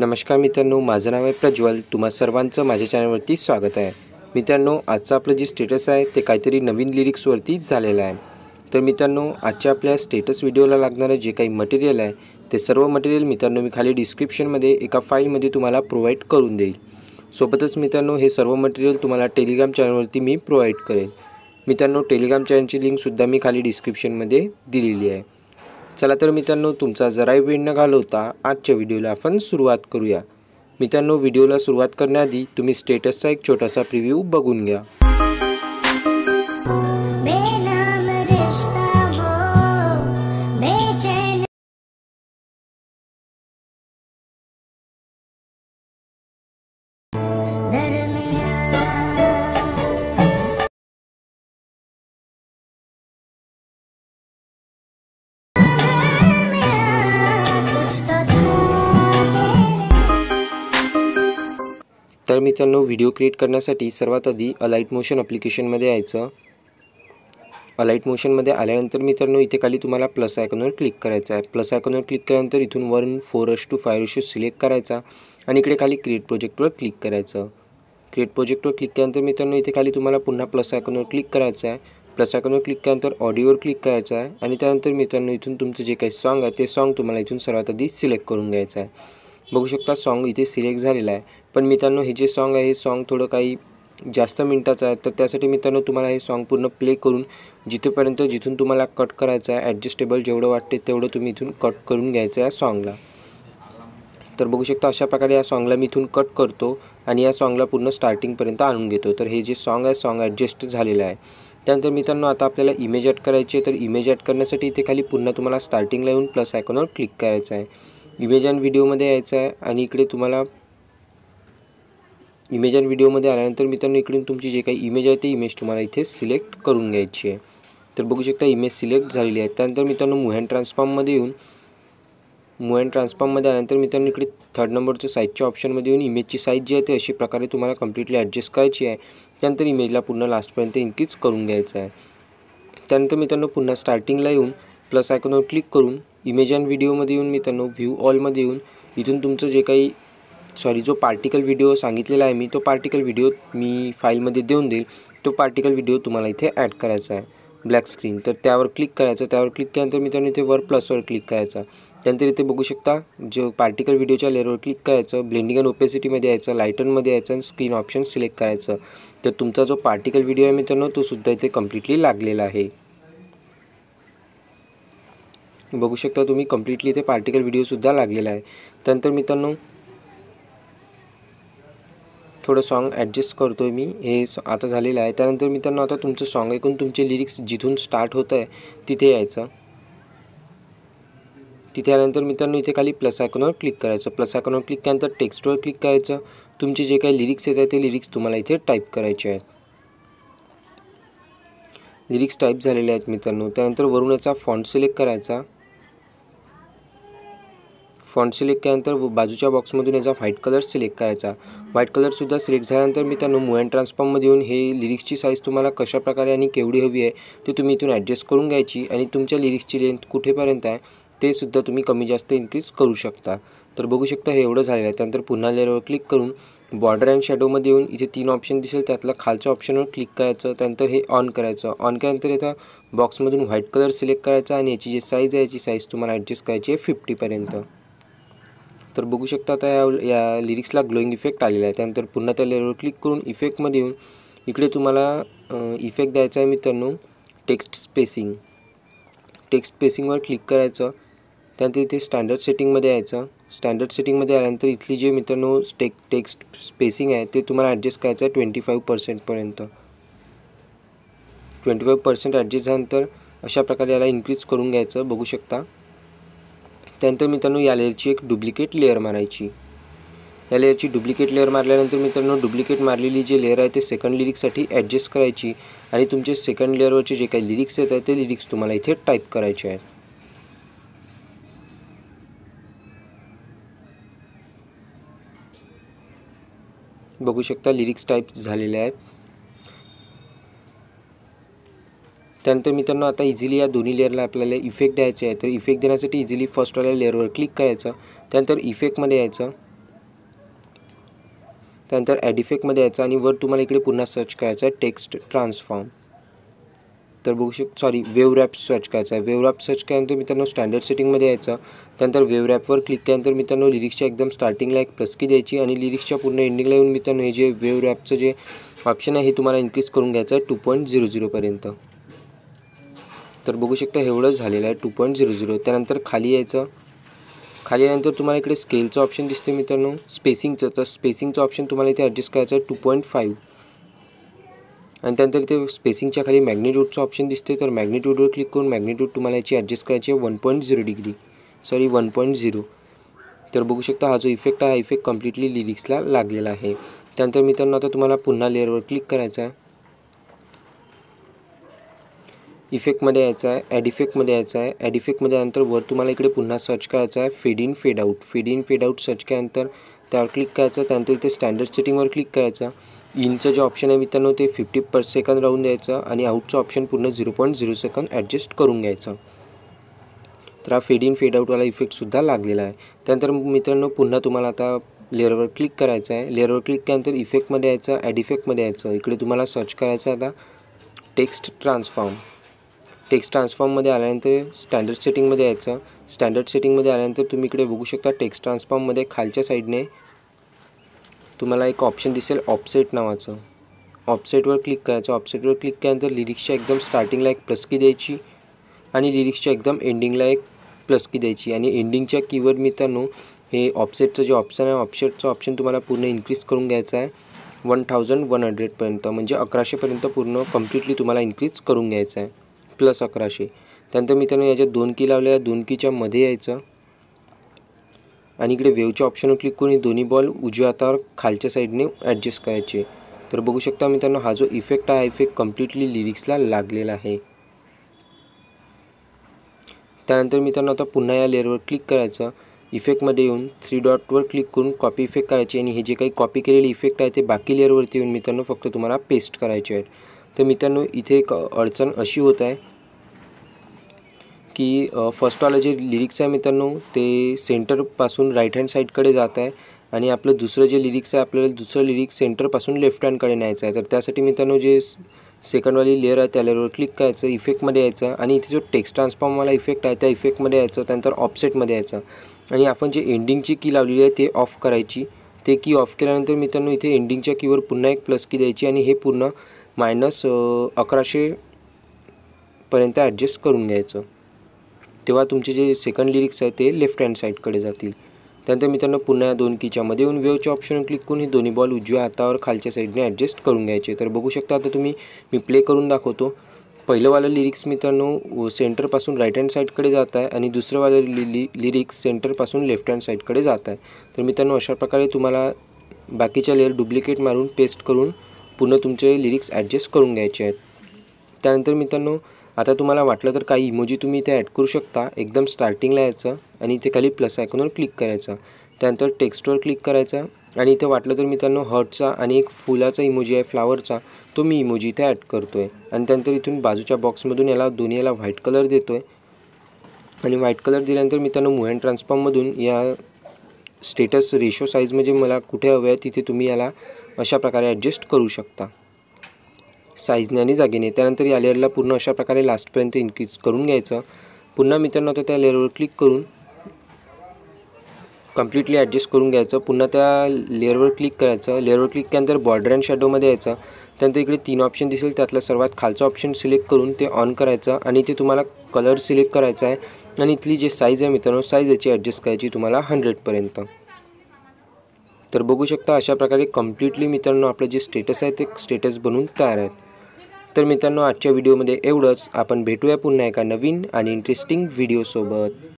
नमस्कार मित्रांनो माझं नाव आहे प्रज्वल तुम्हा सर्वांचं माझ्या चॅनलवरती स्वागत आहे मित्रांनो आजचं आपलं जे स्टेटस आहे ते काहीतरी नवीन लिरिक्सवरती झालेलं आहे तर मित्रांनो आजच्या आपल्या स्टेटस व्हिडिओला लागणारं जे काही मटेरियल आहे ते सर्व मटेरियल मित्रांनो मी खाली डिस्क्रिप्शनमध्ये एका फाईलमध्ये तुम्हाला प्रोव्हाइड करून देईल सोबतच मित्रांनो हे सर्व मटेरियल तुम्हाला टेलिग्राम चॅनलवरती मी प्रोव्हाइड करेल मित्रांनो टेलिग्राम चॅनलची लिंकसुद्धा मी खाली डिस्क्रिप्शनमध्ये दिलेली आहे चला तर मित्रांनो तुमचा जराही वेळ न घालवता आजच्या व्हिडिओला आपण सुरुवात करूया मित्रांनो व्हिडिओला सुरुवात करण्याआधी तुम्ही स्टेटसचा एक छोटासा प्रिव्ह्यू बघून घ्या तर मित्रांनो व्हिडिओ क्रिएट करण्यासाठी सर्वात आधी अलाईट मोशन अप्लिकेशनमध्ये यायचं अलाईट मोशनमध्ये आल्यानंतर मित्रांनो इथे खाली तुम्हाला प्लस आयकॉनवर क्लिक करायचं आहे प्लस आयकॉनवर क्लिक केल्यानंतर इथून one four ash two five select करायचा आणि इकडे खाली क्रिएट प्रोजेक्टवर क्लिक करायचं क्रिएट प्रोजेक्टवर क्लिक केल्यानंतर मित्रांनो इथे खाली तुम्हाला पुन्हा प्लस आयकॉनवर क्लिक करायचं आहे प्लस आयकॉनवर क्लिक केल्यानंतर ऑडिओवर क्लिक करायचं आहे आणि त्यानंतर मित्रांनो इथून तुमचं जे काही सॉंग आहे ते सॉन्ग तुम्हाला इथून सर्वात आधी सिलेक्ट करून घ्यायचं आहे बघू शकता सॉन्ग इथे सिलेक्ट झालेला आहे पण मित्रांनो हे जे सॉन्ग आहे हे सॉन्ग थोडं काही जास्त मिनटाचं आहे तर त्यासाठी मित्रांनो तुम्हाला हे सॉन्ग पूर्ण प्ले करून जिथेपर्यंत जिथून तुम्हाला कट करायचं आहे ॲडजस्टेबल जेवढं वाटते तेवढं तुम्ही इथून कट करून घ्यायचं या सॉन्गला तर बघू शकता अशा प्रकारे या सॉन्गला मी इथून कट करतो आणि या सॉन्गला पूर्ण स्टार्टिंगपर्यंत आणून घेतो तर हे जे सॉन्ग आहे सॉन्ग ॲडजस्ट झालेलं आहे त्यानंतर मित्रांनो आता आपल्याला इमेज ॲड करायची आहे तर इमेज ॲड करण्यासाठी इथे खाली पुन्हा तुम्हाला स्टार्टिंगला येऊन प्लस आयकॉनवर क्लिक करायचं आहे इमेज अँड व्हिडिओमध्ये यायचं आहे तुम्हारा इकडे तुम्हाला इमेज अँड व्हिडिओमध्ये आल्यानंतर मित्रांनो इकडून तुमची जे का इमेज है ती इमेज तुम्हारा इथे सिलेक्ट करून घ्यायची आहे शकता इमेज सिलेक्ट झालेली आहे त्यानंतर मित्रांनो मुहॅन ट्रान्सफॉर्ममध्ये येऊन मुहॅन ट्रान्सफॉर्ममध्ये आल्यानंतर मित्रांनो इकडे थर्ड नंबरच्या साईजच्या ऑप्शनमध्ये येऊन इमेजची साईज जी आहे ती अशा प्रकारे तुम्हारा कम्प्लिटली ॲडजस्ट करायची आहे त्यानंतर इमेजला पूर्ण लास्टपर्यंत इन्क्रीज करूँ घ्यायचं आहे त्यानंतर मित्रांनो पुन्हा प्लस आयकॉनवर क्लिक करून इमेज अँड व्हिडिओमध्ये येऊन मित्रांनो व्ह्यू ऑलमध्ये येऊन इथून तुमचं जे काही सॉरी जो पार्टिकल व्हिडिओ सांगितलेला आहे मी तो पार्टिकल व्हिडिओ मी फाईलमध्ये देऊन देईल तो पार्टिकल व्हिडिओ तुम्हाला इथे ॲड करायचा आहे ब्लॅक स्क्रीन तर त्यावर क्लिक करायचं त्यावर क्लिक केल्यानंतर मित्रांनो इथे वर प्लसवर क्लिक करायचा त्यानंतर इथे बघू शकता जो पार्टिकल व्हिडिओच्या लेअरवर क्लिक करायचं ब्लेंडिंग अँड ओपेसिटीमध्ये यायचं लायटनमध्ये यायचं आणि स्क्रीन ऑप्शन सिलेक्ट करायचं तर तुमचा जो पार्टिकल व्हिडिओ आहे मित्रांनो तो सुद्धा इथे कम्प्लिटली लागलेला आहे बघू शकता तुम्ही कम्प्लिटली इथे पार्टिकल व्हिडिओसुद्धा लागलेला आहे त्यानंतर मित्रांनो थोडं सॉन्ग ॲडजस्ट करतो आहे मी हे आता झालेलं आहे त्यानंतर मित्रांनो आता तुमचं सॉन्ग ऐकून तुमचे लिरिक्स जिथून स्टार्ट होत आहे तिथे यायचं तिथे आल्यानंतर मित्रांनो इथे खाली प्लस आयकॉनवर क्लिक करायचं प्लस आयकॉनवर क्लिक केल्यानंतर टेक्स्टवर क्लिक करायचं तुमचे जे काही लिरिक्स येत आहे ते लिरिक्स तुम्हाला इथे टाईप करायचे आहेत लिरिक्स टाईप झालेले आहेत मित्रांनो त्यानंतर वरून याचा फॉन्ट सिलेक्ट करायचा फॉन्ट सिलेक्ट केल्यानंतर बाजूच्या बॉक्समधून याचा व्हाईट कलर सिलेक्ट करायचा व्हाईट कलरसुद्धा सिलेक्ट झाल्यानंतर त्यांना मूव अँड ट्रान्सफॉर्ममध्ये येऊन हे लिरिक्सची साईज तुम्हाला कशा प्रकारे आणि केवढी हवी आहे ते तुम्ही इथून ॲडजस्ट करून घ्यायची आणि तुमच्या लिरिक्सची लेंथ कुठेपर्यंत आहे ते सुद्धा तुम्ही कमी जास्त इन्क्रीज करू शकता तर बघू शकता हे एवढं झालेलं आहे त्यानंतर पुन्हा लेअरवर क्लिक करून बॉर्डर अँड शॅडोमध्ये येऊन इथे तीन ऑप्शन दिसेल त्यातला खालच्या ऑप्शनवर क्लिक करायचं त्यानंतर हे ऑन करायचं ऑन केल्यानंतर याचा बॉक्समधून व्हाईट कलर सिलेक्ट करायचा आणि याची जी साईज आहे याची साईज तुम्हाला ॲडजस्ट करायची आहे फिफ्टीपर्यंत तर बघू शकता आता या या लिरिक्सला ग्लोईंग इफेक्ट आलेला आहे त्यानंतर पुन्हा त्या लेअरवर क्लिक करून इफेक्टमध्ये येऊन इकडे तुम्हाला इफेक्ट द्यायचा आहे मित्रांनो टेक्स्ट स्पेसिंग टेक्स्ट स्पेसिंगवर क्लिक करायचं त्यानंतर इथे स्टँडर्ड सेटिंगमध्ये यायचं स्टँडर्ड सेटिंगमध्ये आल्यानंतर इथली जे मित्रांनो स्टेक टेक्स्ट स्पेसिंग आहे ते तुम्हाला ॲडजस्ट करायचं आहे ट्वेंटी फाईव्ह पर्सेंटपर्यंत ट्वेंटी फाईव्ह पर्सेंट ॲडजस्ट झाल्यानंतर अशा प्रकारे याला इन्क्रीज करून घ्यायचं बघू शकता त्यानंतर मित्रांनो या लेअरची एक डुप्लिकेट लेअर मारायची या लेअरची डुप्लिकेट लेअर मारल्यानंतर मित्रांनो डुप्लिकेट मारलेली जे लेअर आहे ते सेकंड लिरिक्ससाठी ॲडजस्ट करायची आणि तुमचे सेकंड लेअरवरचे जे काही लिरिक्स येत आहेत ते लिरिक्स तुम्हाला इथे टाईप करायचे आहेत बघू शकता लिरिक्स टाईप झालेले आहेत त्यानंतर मित्रांनो आता इझिली या दोन्ही लेअरला आपल्याला इफेक्ट द्यायचे आहे तर इफेक्ट देण्यासाठी इझिली फर्स्टवाल्या लेअरवर क्लिक करायचं त्यानंतर इफेक्टमध्ये यायचं त्यानंतर ॲड इफेक्टमध्ये यायचं आणि वर तुम्हाला इकडे पुन्हा सर्च करायचं आहे टेक्स्ट ट्रान्सफॉर्म तर बघू शक सॉरी वेव रॅप सर्च करायचा आहे वेव रॅप सर्च केल्यानंतर मित्रांनो स्टँडर्ड सेटिंगमध्ये यायचं त्यानंतर वेव रॅपवर क्लिक केल्यानंतर मित्रांनो लिरिक्सच्या एकदम स्टार्टिंगला एक प्लस्की द्यायची आणि लिरिक्सच्या पूर्ण एंडिंगला येऊन मित्रांनो हे जे वेव रॅपचं जे ऑप्शन आहे हे तुम्हाला इन्क्रीज करून घ्यायचं आहे टू पॉईंट झिरो झिरोपर्यंत तर बघू शकता एवढंच झालेलं आहे टू पॉईंट झिरो झिरो त्यानंतर खाली यायचं खाली आल्यानंतर तुम्हाला इकडे स्केलचं ऑप्शन दिसते मित्रांनो स्पेसिंगचं तर स्पेसिंगचं ऑप्शन तुम्हाला इथे ॲडजस्ट करायचं आहे टू पॉईंट फाईव्ह आणि त्यानंतर इथे स्पेसिंगच्या खाली मॅग्नेट्यूडचं ऑप्शन दिसते तर मॅग्नेट्यूडवर क्लिक करून मॅग्नेट्यूड तुम्हाला याची ॲडजस्ट करायची आहे one point zero degree sorry one point zero तर बघू शकता हा जो इफेक्ट आहे हा इफेक्ट कम्प्लिटली लिरिक्सला लागलेला आहे त्यानंतर मित्रांनो आता तुम्हाला पुन्हा लेअरवर क्लिक करायचं आहे इफेक्टमध्ये यायचं आहे ॲड इफेक्टमध्ये यायचं आहे ॲड इफेक्टमध्ये नंतर वर तुम्हाला इकडे पुन्हा सर्च करायचं आहे fade in fade out fade in fade out search केल्यानंतर त्यावर क्लिक करायचं त्यानंतर इथे स्टँडर्ड सेटिंगवर क्लिक करायचं इनचं जे ऑप्शन आहे मित्रांनो ते फिफ्टी पर सेकंद राहून द्यायचं आणि आउटचं ऑप्शन पूर्ण झिरो पॉईंट झिरो सेकंद ॲडजस्ट करून घ्यायचं तर हा फेड इन फेड आऊटवाला इफेक्टसुद्धा लागलेला आहे त्यानंतर मित्रांनो पुन्हा तुम्हाला आता लेअरवर क्लिक करायचं आहे लेअरवर क्लिक केल्यानंतर इफेक्टमध्ये यायचं ॲड इफेक्टमध्ये यायचं इकडे तुम्हाला सर्च करायचं आता टेक्स्ट ट्रान्सफॉर्म टेक्स्ट ट्रान्सफॉर्ममध्ये आल्यानंतर स्टँडर्ड सेटिंगमध्ये यायचं स्टँडर्ड सेटिंगमध्ये आल्यानंतर तुम्ही इकडे बघू शकता टेक्स्ट ट्रान्सफॉर्ममध्ये खालच्या साईडने तुम्हाला एक ऑप्शन दिसेल ऑफसेट नावाचं ऑपसेटवर क्लिक करायचं वर क्लिक केल्यानंतर लिरिक्सच्या एकदम स्टार्टिंगला एक की द्यायची आणि लिरिक्सच्या एकदम एंडिंगला एक की द्यायची आणि एंडिंगच्या कीवर्ड मित्रांनो हे ऑपसेटचं जे ऑप्शन आहे ऑपसेटचं ऑप्शन तुम्हाला पूर्ण इन्क्रीज करून घ्यायचं आहे वन थाउजंड वन हंड्रेडपर्यंत म्हणजे अकराशेपर्यंत पूर्ण कम्प्लिटली तुम्हाला इन्क्रीज करून घ्यायचं आहे प्लस अकराशे त्यानंतर मित्रांनो याच्या दोन की लावल्या या दोन कीच्या मध्ये यायचं आणि इकडे वेवच्या ऑप्शनवर क्लिक करून दोन्ही बॉल उजव्या हातावर खालच्या साईडने ॲडजस्ट करायचे तर बघू शकता मित्रांनो हा जो इफेक्ट आहे इफेक्ट कम्प्लिटली लिरिक्सला लागलेला आहे त्यानंतर मित्रांनो आता पुन्हा या लेअरवर क्लिक करायचं इफेक्टमध्ये येऊन थ्री डॉटवर क्लिक करून कॉपी इफेक्ट करायची आणि हे जे काही कॉपी केलेले इफेक्ट आहे ते बाकी लेअरवरती येऊन मित्रांनो फक्त तुम्हाला पेस्ट करायचे आहेत तर मित्रांनो इथे एक अडचण अशी होत आहे की फर्स्टवाला जे लिरिक्स आहे मित्रांनो ते सेंटरपासून राईट हँड साईडकडे जात आहे आणि आपलं दुसरं जे लिरिक्स आहे आपल्याला दुसरं लिरिक्स सेंटरपासून लेफ्ट हँडकडे न्यायचं आहे तर त्यासाठी मित्रांनो जे सेकंडवाली लेअर आहे त्या लेअरवर क्लिक करायचं इफेक्टमध्ये यायचं आणि इथे जो टेक्स्ट ट्रान्सफॉर्मवाला इफेक्ट आहे त्या इफेक्टमध्ये यायचं त्यानंतर ऑफसेटमध्ये यायचं आणि आपण जे एंडिंगची की लावलेली आहे ते ऑफ करायची ते की ऑफ केल्यानंतर मित्रांनो इथे एंडिंगच्या कीवर पुन्हा एक प्लस की द्यायची आणि हे पूर्ण मायनस अकराशेपर्यंत ॲडजस्ट करून घ्यायचं तेव्हा तुमचे जे सेकंड लिरिक्स आहे ते लेफ्ट हँड साईडकडे जातील त्यानंतर मित्रांनो पुन्हा दोन कीच्यामध्ये येऊन वेवच्या ऑप्शन क्लिक करून हे दोन्ही बॉल उजव्या हातावर खालच्या साईडने ॲडजस्ट करून घ्यायचे तर बघू शकता आता तुम्ही मी प्ले करून दाखवतो पहिलंवालं लिरिक्स मित्रांनो सेंटरपासून राईट हँड साईडकडे जात आहे आणि दुसरंवालं लि लि लिरिक्स सेंटरपासून लेफ्ट हँड साईडकडे जात आहे तर मित्रांनो अशा प्रकारे तुम्हाला बाकीच्या लेअर डुप्लिकेट मारून पेस्ट करून पूर्ण तुमचे लिरिक्स ॲडजस्ट करून घ्यायचे आहेत त्यानंतर मित्रांनो आता तुम्हाला वाटलं तर काही इमोजी तुम्ही इथे ॲड करू शकता एकदम स्टार्टिंगला यायचं आणि इथे खाली प्लस आयकॉनवर क्लिक करायचं त्यानंतर टेक्स्टवर क्लिक करायचं आणि इथे वाटलं तर मित्रांनो हर्टचा आणि एक फुलाचा इमोजी आहे फ्लावरचा तो मी इमोजी इथे ॲड करतो आहे आणि त्यानंतर इथून बाजूच्या बॉक्समधून याला दोन्ही याला व्हाईट कलर देतो आहे आणि व्हाईट कलर दिल्यानंतर मित्रांनो अँड ट्रान्सफॉर्ममधून या स्टेटस रेशो साईज म्हणजे मला कुठे हवे आहे तिथे तुम्ही याला अशा प्रकार ऐडजस्ट करू शकता ने आणि जागे त्यानंतर या लेअरला पूर्ण अशा प्रकार लास्टपर्यंत इन्क्रीज करूँ घन मित्रों तो लेयर त्या क्लिक करूँ कम्प्लिटली ऐडजस्ट करूँ घ्यायचं लेयर पर क्लिक क्लिक लेयर पर क्लिक के केल्यानंतर बॉर्डर एंड शॅडोमध्ये में त्यानंतर इकडे तीन ऑप्शन दिसेल त्यातला सर्वात खालचं ऑप्शन सिलेक्ट करून ते ऑन करायचं आणि ते कलर सिलेक्ट करायचा आहे आणि इथली जे साईज आहे मित्रांनो साईज याची ॲडजस्ट हंड्रेडपर्यंत तर बघू शकता अशा प्रकारे कम्प्लिटली मित्रांनो आपलं जे स्टेटस आहे ते स्टेटस बनून तयार आहेत तर मित्रांनो आजच्या व्हिडिओमध्ये एवढंच आपण भेटूया पुन्हा एका नवीन आणि इंटरेस्टिंग व्हिडिओसोबत